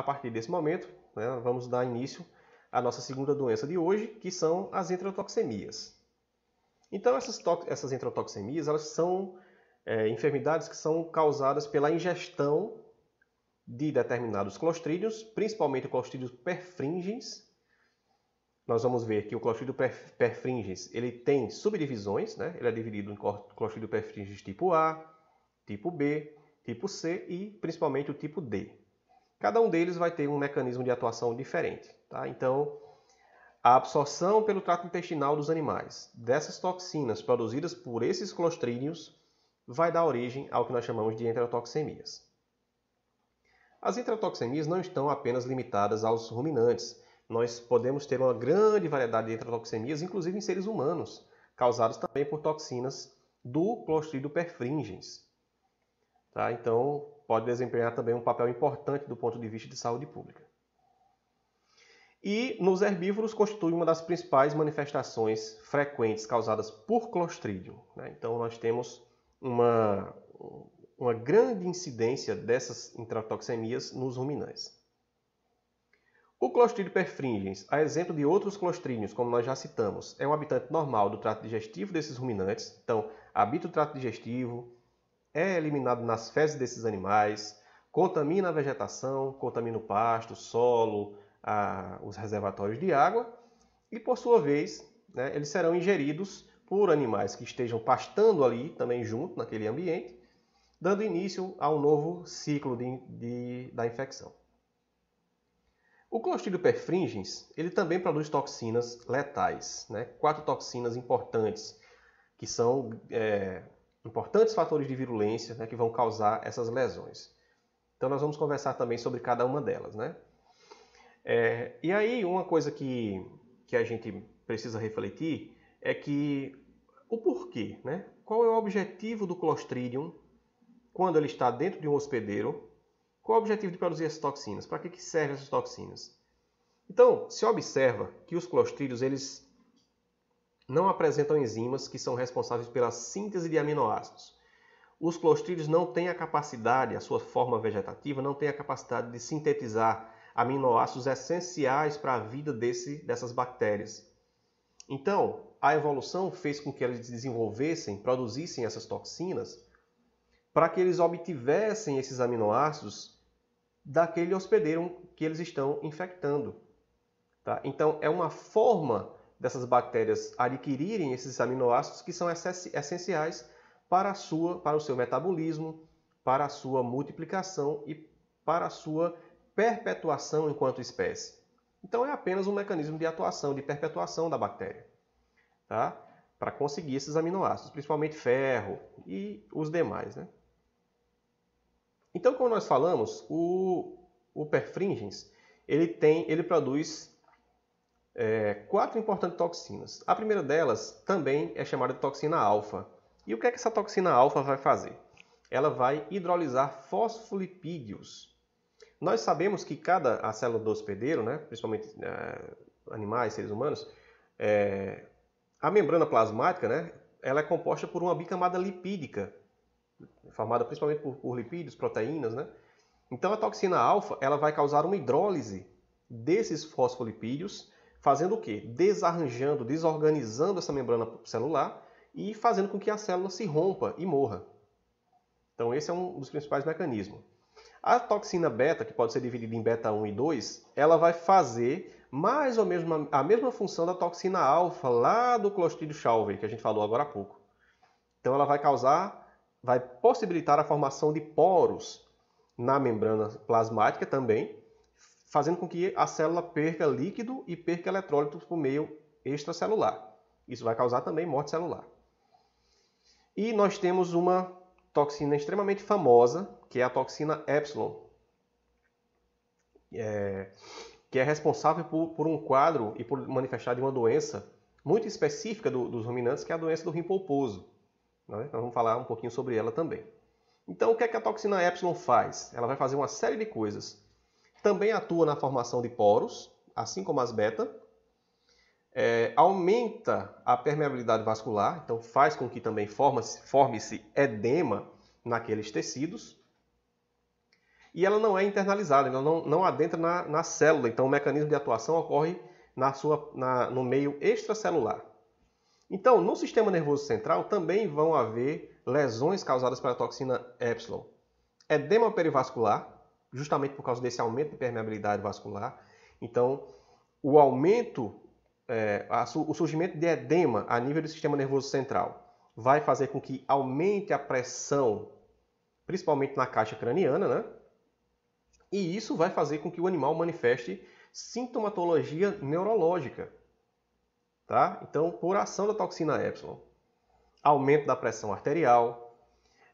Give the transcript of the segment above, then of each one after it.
a partir desse momento, né, vamos dar início à nossa segunda doença de hoje, que são as enterotoxemias. Então, essas, essas enterotoxemias elas são é, enfermidades que são causadas pela ingestão de determinados clostrídeos, principalmente o clostrídeo perfringens. Nós vamos ver que o clostrídeo perfringens ele tem subdivisões, né? ele é dividido em clostrídeo perfringens tipo A, tipo B, tipo C e principalmente o tipo D. Cada um deles vai ter um mecanismo de atuação diferente. Tá? Então, a absorção pelo trato intestinal dos animais dessas toxinas produzidas por esses clostrídeos vai dar origem ao que nós chamamos de enterotoxemias. As enterotoxemias não estão apenas limitadas aos ruminantes. Nós podemos ter uma grande variedade de enterotoxemias, inclusive em seres humanos, causadas também por toxinas do clostrídeo perfringens. Tá? Então, pode desempenhar também um papel importante do ponto de vista de saúde pública. E nos herbívoros constitui uma das principais manifestações frequentes causadas por Clostridium. Né? Então nós temos uma, uma grande incidência dessas intratoxemias nos ruminantes. O Clostridium perfringens, a exemplo de outros clostridios, como nós já citamos, é um habitante normal do trato digestivo desses ruminantes. Então habita o trato digestivo, é eliminado nas fezes desses animais, contamina a vegetação, contamina o pasto, o solo, a, os reservatórios de água e, por sua vez, né, eles serão ingeridos por animais que estejam pastando ali também junto naquele ambiente, dando início a um novo ciclo de, de, da infecção. O Clostridium perfringens ele também produz toxinas letais, né? quatro toxinas importantes que são é, importantes fatores de virulência né, que vão causar essas lesões. Então nós vamos conversar também sobre cada uma delas, né? É, e aí uma coisa que, que a gente precisa refletir é que o porquê, né? Qual é o objetivo do Clostridium quando ele está dentro de um hospedeiro? Qual é o objetivo de produzir essas toxinas? Para que, que servem essas toxinas? Então, se observa que os clostridios, eles não apresentam enzimas que são responsáveis pela síntese de aminoácidos. Os clostrídeos não têm a capacidade, a sua forma vegetativa não tem a capacidade de sintetizar aminoácidos essenciais para a vida desse, dessas bactérias. Então, a evolução fez com que eles desenvolvessem, produzissem essas toxinas para que eles obtivessem esses aminoácidos daquele hospedeiro que eles estão infectando. Tá? Então, é uma forma dessas bactérias adquirirem esses aminoácidos que são essenciais para, sua, para o seu metabolismo, para a sua multiplicação e para a sua perpetuação enquanto espécie. Então é apenas um mecanismo de atuação, de perpetuação da bactéria, tá? para conseguir esses aminoácidos, principalmente ferro e os demais. Né? Então, como nós falamos, o, o perfringens ele, tem, ele produz é, quatro importantes toxinas. A primeira delas também é chamada de toxina alfa. E o que é que essa toxina alfa vai fazer? Ela vai hidrolisar fosfolipídios. Nós sabemos que cada a célula do hospedeiro, né, principalmente é, animais, seres humanos, é, a membrana plasmática né, ela é composta por uma bicamada lipídica, formada principalmente por, por lipídios, proteínas. Né? Então a toxina alfa ela vai causar uma hidrólise desses fosfolipídios fazendo o quê? Desarranjando, desorganizando essa membrana celular e fazendo com que a célula se rompa e morra. Então esse é um dos principais mecanismos. A toxina beta, que pode ser dividida em beta 1 e 2, ela vai fazer mais ou menos a mesma função da toxina alfa lá do clostridio Schauver, que a gente falou agora há pouco. Então ela vai causar, vai possibilitar a formação de poros na membrana plasmática também, fazendo com que a célula perca líquido e perca eletrólitos por meio extracelular. Isso vai causar também morte celular. E nós temos uma toxina extremamente famosa, que é a toxina Epsilon, é, que é responsável por, por, um quadro e por manifestar de uma doença muito específica do, dos ruminantes, que é a doença do rim polposo. Né? Nós então, vamos falar um pouquinho sobre ela também. Então, o que, é que a toxina Epsilon faz? Ela vai fazer uma série de coisas também atua na formação de poros, assim como as beta. É, aumenta a permeabilidade vascular, então faz com que também forme-se forme edema naqueles tecidos. E ela não é internalizada, ela não, não adentra na, na célula, então o mecanismo de atuação ocorre na sua, na, no meio extracelular. Então, no sistema nervoso central também vão haver lesões causadas pela toxina Epsilon. Edema perivascular, justamente por causa desse aumento de permeabilidade vascular. Então, o aumento, é, a, o surgimento de edema a nível do sistema nervoso central vai fazer com que aumente a pressão, principalmente na caixa craniana, né? E isso vai fazer com que o animal manifeste sintomatologia neurológica, tá? Então, por ação da toxina epsilon, aumento da pressão arterial,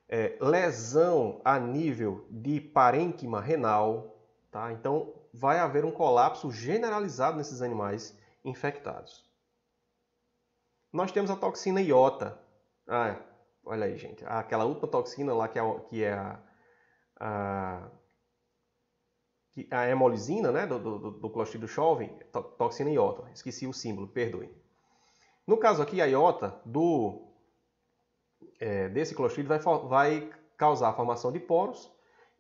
é, lesão a nível de parênquima renal, tá? Então vai haver um colapso generalizado nesses animais infectados. Nós temos a toxina iota. Ah, é. olha aí, gente. Aquela última toxina lá que é, que é a, a, é a hemolizina, né? Do, do, do clostridio jovem, toxina iota. Esqueci o símbolo, perdoe. No caso aqui, a iota do é, desse clostridio vai, vai causar a formação de poros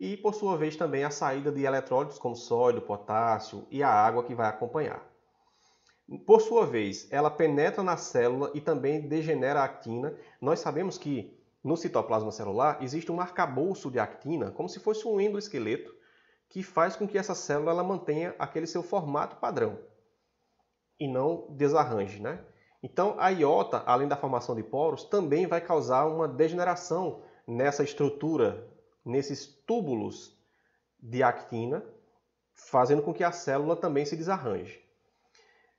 e, por sua vez, também a saída de eletrólitos como sódio, potássio e a água que vai acompanhar. Por sua vez, ela penetra na célula e também degenera a actina. Nós sabemos que no citoplasma celular existe um arcabouço de actina, como se fosse um endoesqueleto, que faz com que essa célula ela mantenha aquele seu formato padrão e não desarranje, né? Então, a iota, além da formação de poros, também vai causar uma degeneração nessa estrutura, nesses túbulos de actina, fazendo com que a célula também se desarranje.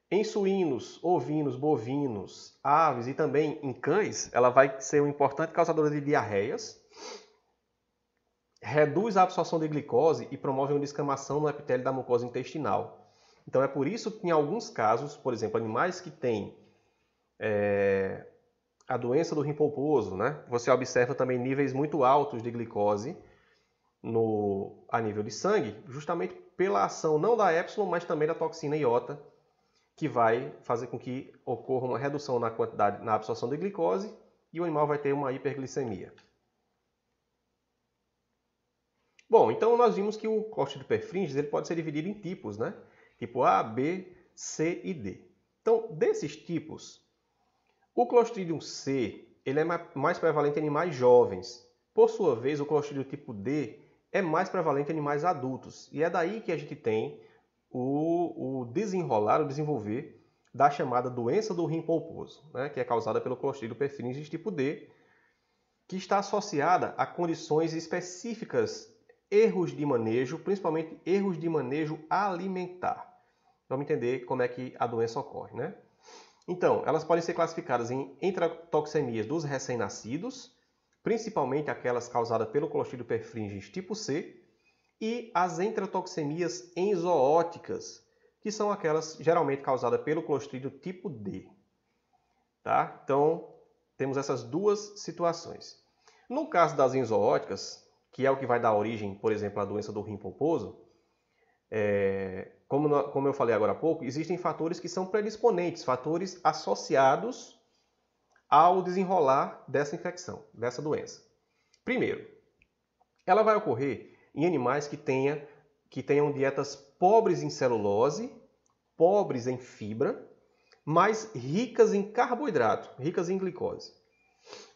Em suínos, ovinos, bovinos, aves e também em cães, ela vai ser uma importante causadora de diarreias, reduz a absorção de glicose e promove uma descamação no epitélio da mucosa intestinal. Então é por isso que em alguns casos, por exemplo, animais que têm é, a doença do rim polposo, né? Você observa também níveis muito altos de glicose no, a nível de sangue, justamente pela ação não da epsilon, mas também da toxina iota, que vai fazer com que ocorra uma redução na quantidade, na absorção de glicose e o animal vai ter uma hiperglicemia. Bom, então nós vimos que o corte de perfringes ele pode ser dividido em tipos, né? Tipo A, B, C e D. Então, desses tipos, o Clostridium C ele é mais prevalente em animais jovens. Por sua vez, o Clostridium tipo D é mais prevalente em animais adultos. E é daí que a gente tem o, o desenrolar, o desenvolver da chamada doença do rim polposo, né, que é causada pelo Clostridium perfringens tipo D, que está associada a condições específicas, erros de manejo, principalmente erros de manejo alimentar. Vamos entender como é que a doença ocorre, né? Então, elas podem ser classificadas em enterotoxemias dos recém-nascidos, principalmente aquelas causadas pelo Clostridium perfringens tipo C, e as enterotoxemias enzoóticas, que são aquelas geralmente causadas pelo Clostridium tipo D. Tá? Então, temos essas duas situações. No caso das enzoóticas, que é o que vai dar origem, por exemplo, à doença do rim pomposo, é, como, como eu falei agora há pouco, existem fatores que são predisponentes, fatores associados ao desenrolar dessa infecção, dessa doença. Primeiro, ela vai ocorrer em animais que, tenha, que tenham dietas pobres em celulose, pobres em fibra, mas ricas em carboidrato, ricas em glicose.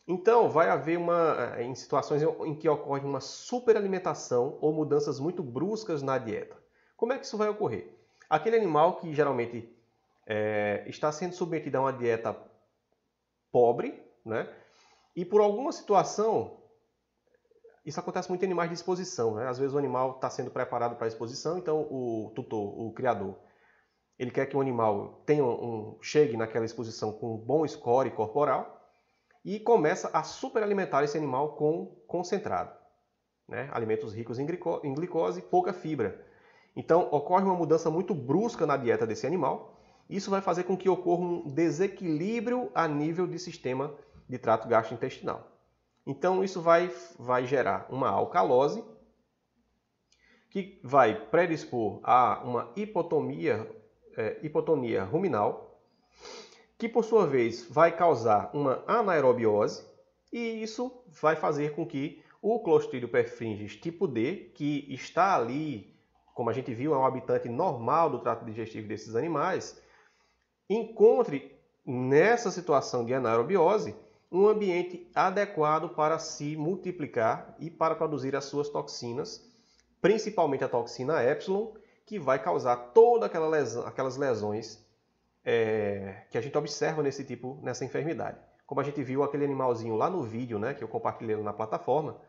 Então, vai haver uma, eh, em situações em que ocorre uma superalimentação ou mudanças muito bruscas na dieta. Como é que isso vai ocorrer? Aquele animal que geralmente é, está sendo submetido a uma dieta pobre, né? E por alguma situação, isso acontece muito em animais de exposição, né? Às vezes o animal está sendo preparado para a exposição, então o tutor, o criador, ele quer que o animal tenha um, chegue naquela exposição com um bom score corporal e começa a superalimentar esse animal com concentrado, né? Alimentos ricos em glicose, em glicose e pouca fibra. Então, ocorre uma mudança muito brusca na dieta desse animal. Isso vai fazer com que ocorra um desequilíbrio a nível de sistema de trato gastrointestinal. Então, isso vai, vai gerar uma alcalose, que vai predispor a uma hipotomia, é, hipotonia ruminal, que por sua vez vai causar uma anaerobiose, e isso vai fazer com que o Clostridium perfringens tipo D, que está ali como a gente viu, é um habitante normal do trato digestivo desses animais, encontre nessa situação de anaerobiose um ambiente adequado para se multiplicar e para produzir as suas toxinas, principalmente a toxina epsilon, que vai causar todas aquela lesão, aquelas lesões é, que a gente observa nesse tipo, nessa enfermidade. Como a gente viu aquele animalzinho lá no vídeo, né, que eu compartilhei na plataforma,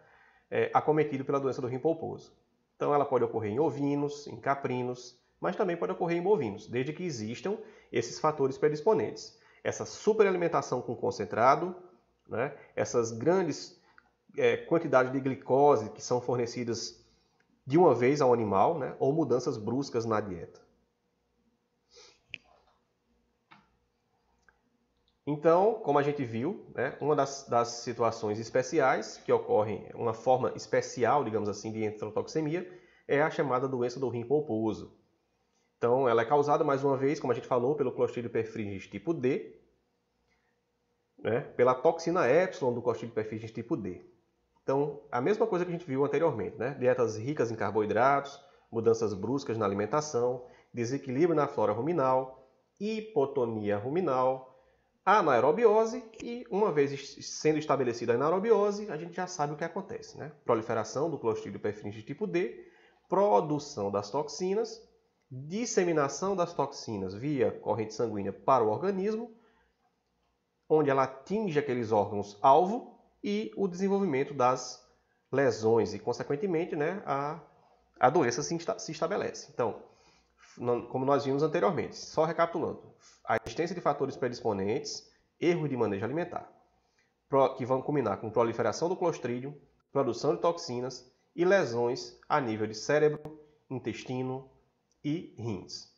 é, acometido pela doença do rim polposo. Então ela pode ocorrer em ovinos, em caprinos, mas também pode ocorrer em bovinos, desde que existam esses fatores predisponentes. Essa superalimentação com concentrado, né? essas grandes é, quantidades de glicose que são fornecidas de uma vez ao animal, né? ou mudanças bruscas na dieta. Então, como a gente viu, né, uma das, das, situações especiais que ocorrem, uma forma especial, digamos assim, de enterotoxemia, é a chamada doença do rim pomposo. Então, ela é causada, mais uma vez, como a gente falou, pelo Clostridium perfringens tipo D, né, pela toxina Y do Clostridium perfringens tipo D. Então, a mesma coisa que a gente viu anteriormente, né? Dietas ricas em carboidratos, mudanças bruscas na alimentação, desequilíbrio na flora ruminal, hipotonia ruminal, a anaerobiose e uma vez sendo estabelecida a anaerobiose, a gente já sabe o que acontece, né? Proliferação do clostridio perfringens tipo D, produção das toxinas, disseminação das toxinas via corrente sanguínea para o organismo, onde ela atinge aqueles órgãos alvo e o desenvolvimento das lesões e, consequentemente, né, a, a doença se, se estabelece. Então, como nós vimos anteriormente. Só recapitulando: a existência de fatores predisponentes, erro de manejo alimentar, que vão combinar com proliferação do clostridium, produção de toxinas e lesões a nível de cérebro, intestino e rins.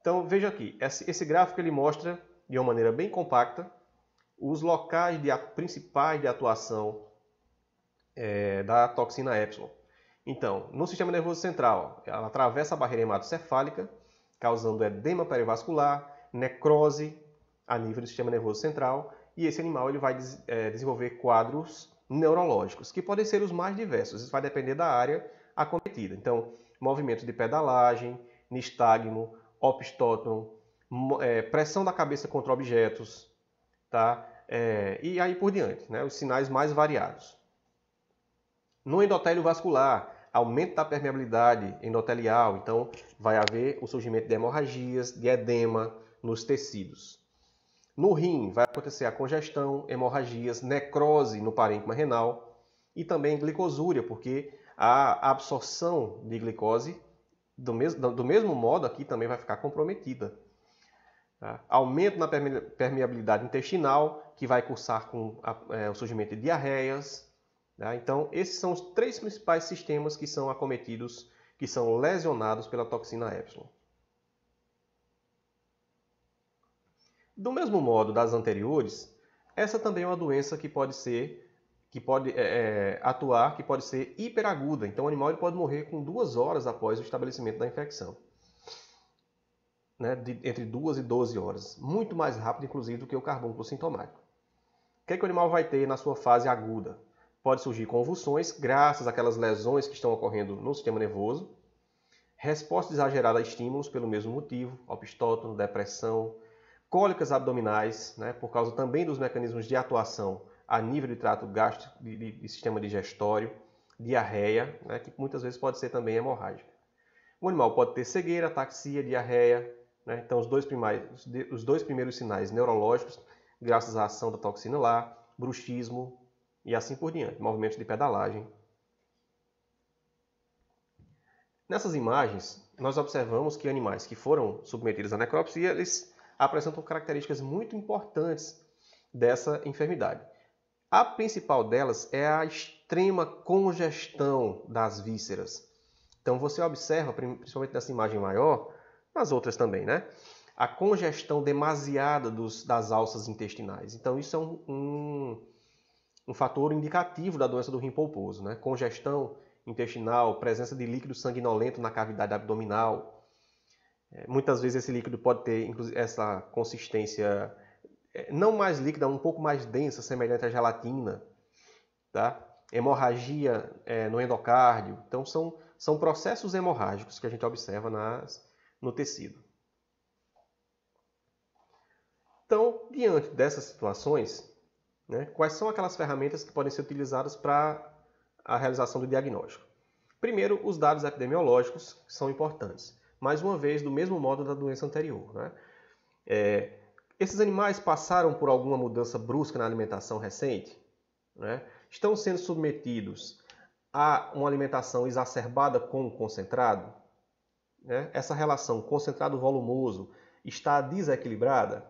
Então veja aqui, esse gráfico ele mostra de uma maneira bem compacta os locais de, principais de atuação é, da toxina Epsilon. Então, no sistema nervoso central, ela atravessa a barreira hematocefálica, causando edema perivascular, necrose a nível do sistema nervoso central e esse animal ele vai é, desenvolver quadros neurológicos, que podem ser os mais diversos, isso vai depender da área acometida. Então, movimento de pedalagem, nistagmo, opstóton, é, eh, pressão da cabeça contra objetos, tá? É, e aí por diante, né? os sinais mais variados. No endotélio vascular, aumento da permeabilidade endotelial, então vai haver o surgimento de hemorragias, de edema nos tecidos. No rim vai acontecer a congestão, hemorragias, necrose no parênquima renal e também glicosúria, porque a absorção de glicose do mesmo, do mesmo modo aqui também vai ficar comprometida. Tá? Aumento na permeabilidade intestinal, que vai cursar com a, é, o surgimento de diarreias, né? Então, esses são os três principais sistemas que são acometidos, que são lesionados pela toxina Epsilon. Do mesmo modo das anteriores, essa também é uma doença que pode ser, que pode é, é atuar, que pode ser hiperaguda. Então, o animal pode morrer com duas horas após o estabelecimento da infecção. Né, de, entre 2 e 12 horas. Muito mais rápido, inclusive, do que o carbúnculo sintomático. O que, é que o animal vai ter na sua fase aguda? Pode surgir convulsões, graças àquelas lesões que estão ocorrendo no sistema nervoso. Resposta exagerada a estímulos pelo mesmo motivo, obstótono, depressão, cólicas abdominais, né, por causa também dos mecanismos de atuação a nível de trato gástrico, de, de, de sistema digestório, diarreia, né, que muitas vezes pode ser também hemorrágica. O animal pode ter cegueira, ataxia, diarreia, né, então os dois, primais, os dois primeiros sinais neurológicos, graças à ação da toxina lá, bruxismo, e assim por diante, movimentos de pedalagem. Nessas imagens, nós observamos que animais que foram submetidos à necropsia, eles apresentam características muito importantes dessa enfermidade. A principal delas é a extrema congestão das vísceras. Então você observa, principalmente nessa imagem maior, nas outras também, né? A congestão demasiada dos, das alças intestinais. Então isso é um, um um fator indicativo da doença do rim polposo, né? Congestão intestinal, presença de líquido sanguinolento na cavidade abdominal. É, muitas vezes esse líquido pode ter inclusive, essa consistência é, não mais líquida, um pouco mais densa, semelhante à gelatina, tá? Hemorragia é, no endocárdio. Então são, são processos hemorrágicos que a gente observa nas, no tecido. Então, diante dessas situações, né? Quais são aquelas ferramentas que podem ser utilizadas para a realização do diagnóstico? Primeiro, os dados epidemiológicos são importantes. Mais uma vez, do mesmo modo da doença anterior. Né? É, esses animais passaram por alguma mudança brusca na alimentação recente? Né? Estão sendo submetidos a uma alimentação exacerbada com o concentrado? Né? Essa relação concentrado-volumoso está desequilibrada?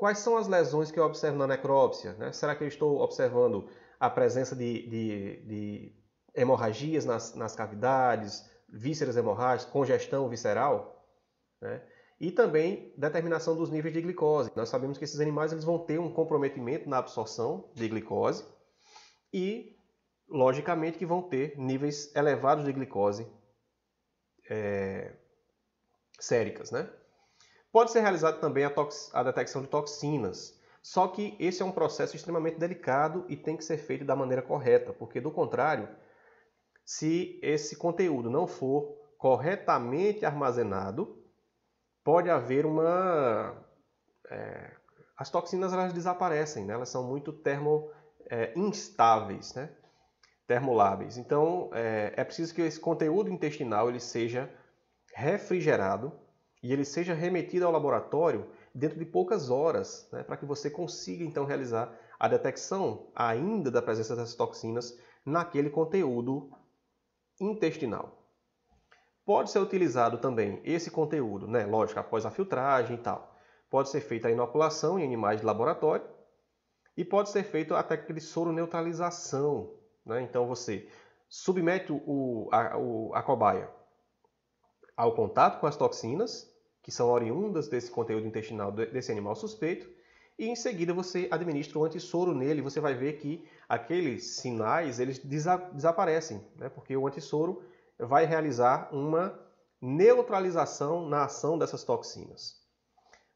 Quais são as lesões que eu observo na necrópsia? Né? Será que eu estou observando a presença de, de, de hemorragias nas, nas, cavidades, vísceras hemorrágicas, congestão visceral? Né? E também determinação dos níveis de glicose. Nós sabemos que esses animais eles vão ter um comprometimento na absorção de glicose e, logicamente, que vão ter níveis elevados de glicose é, séricas, né? Pode ser realizada também a, a detecção de toxinas, só que esse é um processo extremamente delicado e tem que ser feito da maneira correta, porque do contrário, se esse conteúdo não for corretamente armazenado, pode haver uma. É, as toxinas elas desaparecem, né? elas são muito termo é, instáveis, né? termoláveis. Então é, é preciso que esse conteúdo intestinal ele seja refrigerado e ele seja remetido ao laboratório dentro de poucas horas, né, para que você consiga então realizar a detecção ainda da presença dessas toxinas naquele conteúdo intestinal. Pode ser utilizado também esse conteúdo, né, lógico, após a filtragem e tal. Pode ser feita a inoculação em animais de laboratório e pode ser feita a técnica de soro neutralização. Né? Então você submete o, a, o, a cobaia ao contato com as toxinas que são oriundas desse conteúdo intestinal desse animal suspeito, e em seguida você administra o um antissoro nele, você vai ver que aqueles sinais eles desa desaparecem, né? porque o antissoro vai realizar uma neutralização na ação dessas toxinas.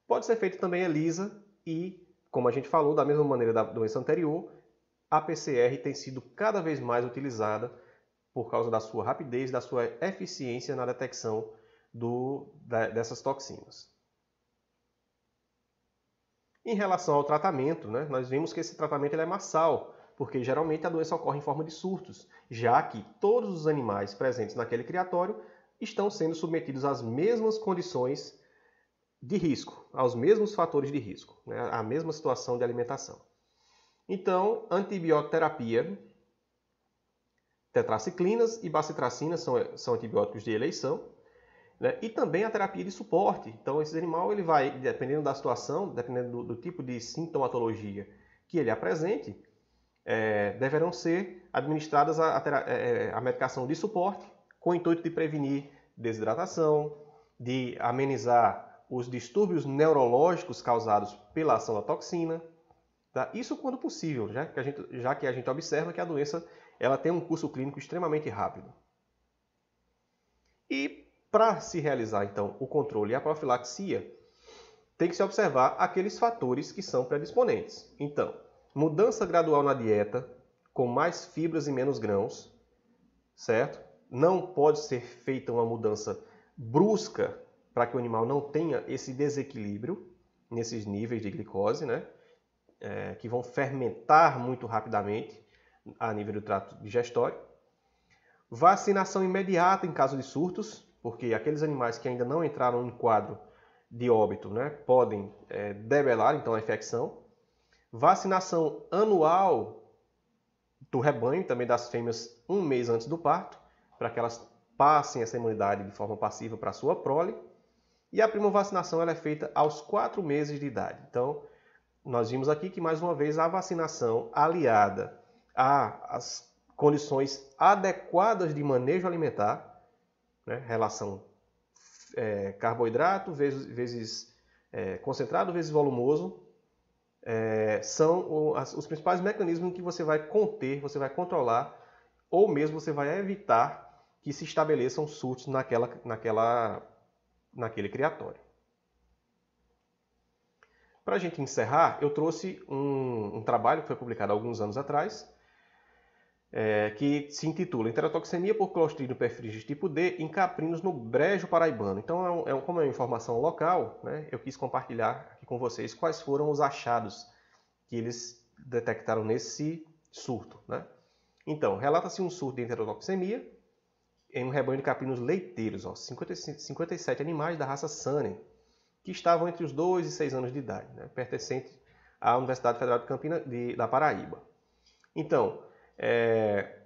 Pode ser feito também a lisa e, como a gente falou, da mesma maneira da doença anterior, a PCR tem sido cada vez mais utilizada por causa da sua rapidez, da sua eficiência na detecção do, da, dessas toxinas. Em relação ao tratamento, né, nós vimos que esse tratamento é massal, porque geralmente a doença ocorre em forma de surtos, já que todos os animais presentes naquele criatório estão sendo submetidos às mesmas condições de risco, aos mesmos fatores de risco, né, à mesma situação de alimentação. Então, antibioterapia, tetraciclinas e bacitracinas são, são antibióticos de eleição, né? E também a terapia de suporte. Então, esse animal ele vai, dependendo da situação, dependendo do, do tipo de sintomatologia que ele apresente, é, deverão ser administradas a, a, é, é, a, medicação de suporte com o intuito de prevenir desidratação, de amenizar os distúrbios neurológicos causados pela ação da toxina. Tá? Isso quando possível, já que, a gente, já que a gente observa que a doença ela tem um curso clínico extremamente rápido. E para se realizar, então, o controle e a profilaxia, tem que se observar aqueles fatores que são predisponentes. Então, mudança gradual na dieta, com mais fibras e menos grãos, certo? Não pode ser feita uma mudança brusca para que o animal não tenha esse desequilíbrio nesses níveis de glicose, né? É, que vão fermentar muito rapidamente a nível do trato digestório. Vacinação imediata em caso de surtos, porque aqueles animais que ainda não entraram no quadro de óbito né, podem é, debelar, então, a infecção. Vacinação anual do rebanho, também das fêmeas, um mês antes do parto, para que elas passem essa imunidade de forma passiva para a sua prole. E a vacinação ela é feita aos quatro meses de idade. Então, nós vimos aqui que, mais uma vez, a vacinação aliada às condições adequadas de manejo alimentar né? relação é, carboidrato vezes, vezes é, concentrado vezes volumoso, é, são o, as, os principais mecanismos que você vai conter, você vai controlar, ou mesmo você vai evitar que se estabeleçam surtos naquela, naquela, naquele criatório. Para a gente encerrar, eu trouxe um, um trabalho que foi publicado alguns anos atrás, é, que se intitula Enterotoxemia por Clostridium perfringens tipo D em caprinos no Brejo Paraibano. Então, é um, é um, como é uma informação local, né, eu quis compartilhar aqui com vocês quais foram os achados que eles detectaram nesse surto. Né? Então, relata-se um surto de enterotoxemia em um rebanho de caprinos leiteiros, ó, 57 animais da raça Sunny, que estavam entre os 2 e 6 anos de idade, né, pertencente à Universidade Federal de Campina da Paraíba. Então, é,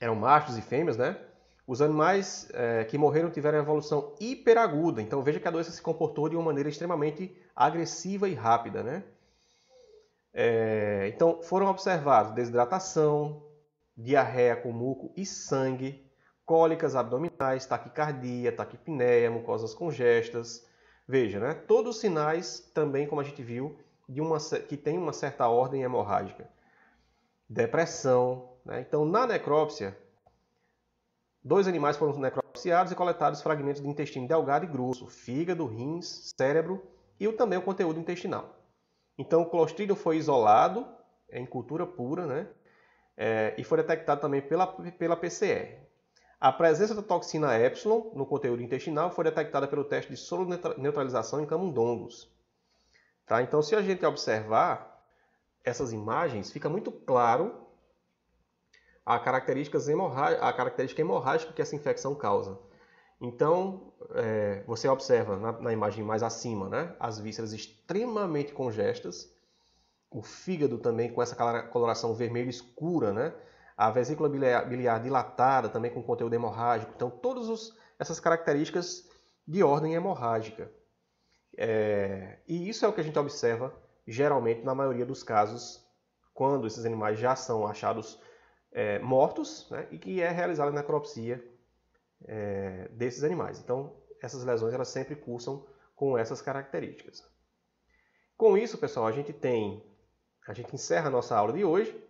eram machos e fêmeas, né? Os animais é, que morreram tiveram evolução hiperaguda, então veja que a doença se comportou de uma maneira extremamente agressiva e rápida, né? É, então foram observados desidratação, diarreia com muco e sangue, cólicas abdominais, taquicardia, taquipneia, mucosas congestas. Veja, né? Todos os sinais também, como a gente viu, de uma, que tem uma certa ordem hemorrágica depressão. Né? Então, na necrópsia, dois animais foram necropsiados e coletados fragmentos de intestino delgado e grosso, fígado, rins, cérebro e também o conteúdo intestinal. Então, o clostridio foi isolado, é em cultura pura, né? É, e foi detectado também pela, pela PCR. A presença da toxina Epsilon no conteúdo intestinal foi detectada pelo teste de solo neutralização em camundongos. Tá? Então, se a gente observar, essas imagens, fica muito claro a, características a característica hemorrágica que essa infecção causa. Então, é, você observa na, na, imagem mais acima, né, as vísceras extremamente congestas, o fígado também com essa coloração vermelha escura, né, a vesícula biliar, biliar dilatada também com conteúdo hemorrágico. Então, todas essas características de ordem hemorrágica. É, e isso é o que a gente observa geralmente, na maioria dos casos, quando esses animais já são achados é, mortos né, e que é realizada a necropsia é, desses animais. Então, essas lesões elas sempre cursam com essas características. Com isso, pessoal, a gente tem, a gente encerra a nossa aula de hoje.